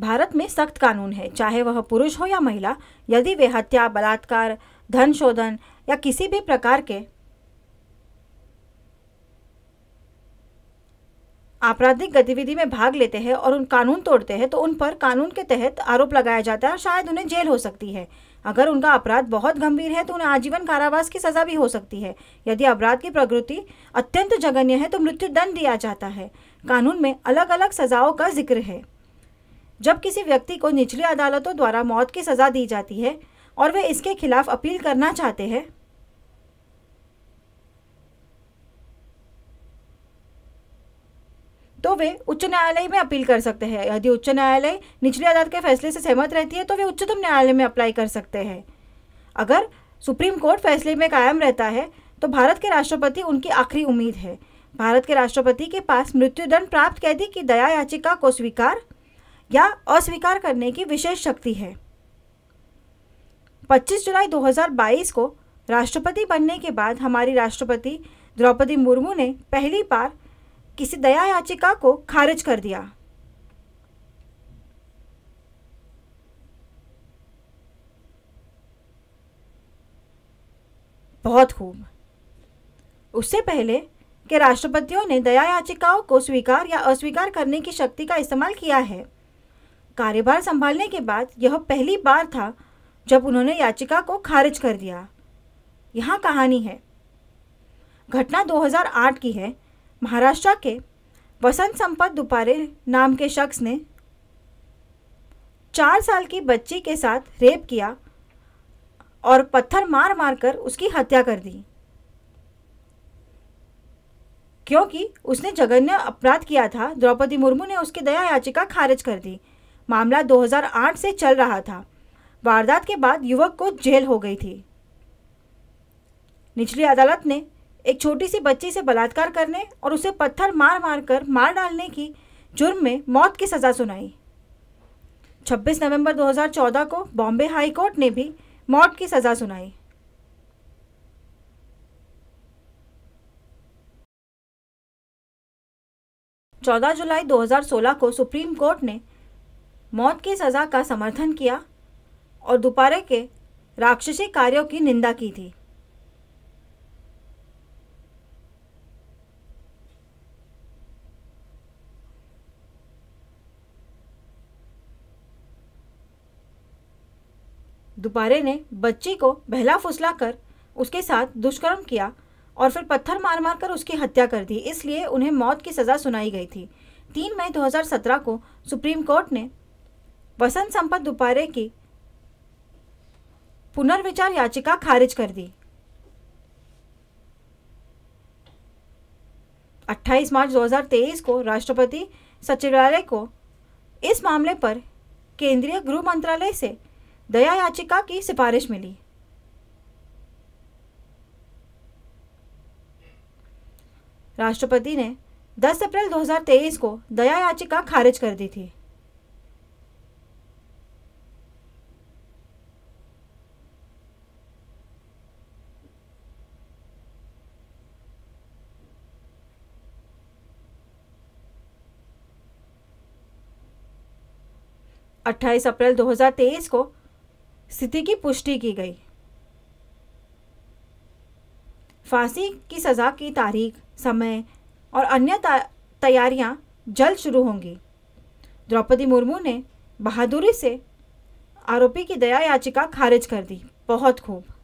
भारत में सख्त कानून है चाहे वह पुरुष हो या महिला यदि वे हत्या बलात्कार धन शोधन या किसी भी प्रकार के आपराधिक गतिविधि में भाग लेते हैं और उन कानून तोड़ते हैं तो उन पर कानून के तहत आरोप लगाया जाता है और शायद उन्हें जेल हो सकती है अगर उनका अपराध बहुत गंभीर है तो उन्हें आजीवन कारावास की सजा भी हो सकती है यदि अपराध की प्रकृति अत्यंत जघन्य है तो मृत्युदंड दिया जाता है कानून में अलग अलग सजाओं का जिक्र है जब किसी व्यक्ति को निचली अदालतों द्वारा मौत की सज़ा दी जाती है और वे इसके खिलाफ अपील करना चाहते हैं तो वे उच्च न्यायालय में अपील कर सकते हैं यदि उच्च न्यायालय निचली अदालत के फैसले से सहमत रहती है तो वे उच्चतम न्यायालय में अप्लाई कर सकते हैं अगर सुप्रीम कोर्ट फैसले में कायम रहता है तो भारत के राष्ट्रपति उनकी आखिरी उम्मीद है भारत के राष्ट्रपति के पास मृत्युदंड प्राप्त कैदी की दया याचिका को स्वीकार या अस्वीकार करने की विशेष शक्ति है 25 जुलाई 2022 को राष्ट्रपति बनने के बाद हमारी राष्ट्रपति द्रौपदी मुर्मू ने पहली बार किसी दया याचिका को खारिज कर दिया बहुत खूब उससे पहले के राष्ट्रपतियों ने दया याचिकाओं को स्वीकार या अस्वीकार करने की शक्ति का इस्तेमाल किया है कार्यभार संभालने के बाद यह पहली बार था जब उन्होंने याचिका को खारिज कर दिया यहाँ कहानी है घटना 2008 की है महाराष्ट्र के वसंत संपत दुपारे नाम के शख्स ने चार साल की बच्ची के साथ रेप किया और पत्थर मार मार कर उसकी हत्या कर दी क्योंकि उसने जघन्य अपराध किया था द्रौपदी मुर्मू ने उसकी दया याचिका खारिज कर दी मामला 2008 से चल रहा था वारदात के बाद युवक को जेल हो गई थी निचली अदालत ने एक छोटी सी बच्ची से बलात्कार करने और उसे पत्थर मार मार कर मार डालने की जुर्म में मौत की सज़ा सुनाई 26 नवंबर 2014 को बॉम्बे हाई कोर्ट ने भी मौत की सज़ा सुनाई चौदह जुलाई 2016 को सुप्रीम कोर्ट ने मौत की सज़ा का समर्थन किया और दोपहर के राक्षसी कार्यों की निंदा की थी दोपहर ने बच्ची को बहला फुसला कर उसके साथ दुष्कर्म किया और फिर पत्थर मार मार कर उसकी हत्या कर दी इसलिए उन्हें मौत की सज़ा सुनाई गई थी तीन मई 2017 को सुप्रीम कोर्ट ने वसंत संपत दुपारे की पुनर्विचार याचिका खारिज कर दी 28 मार्च 2023 को राष्ट्रपति सचिवालय को इस मामले पर केंद्रीय गृह मंत्रालय से दया याचिका की सिफारिश मिली राष्ट्रपति ने 10 अप्रैल 2023 को दया याचिका खारिज कर दी थी 28 अप्रैल 2023 को स्थिति की पुष्टि की गई फांसी की सज़ा की तारीख समय और अन्य तैयारियां जल्द शुरू होंगी द्रौपदी मुर्मू ने बहादुरी से आरोपी की दया याचिका खारिज कर दी बहुत खूब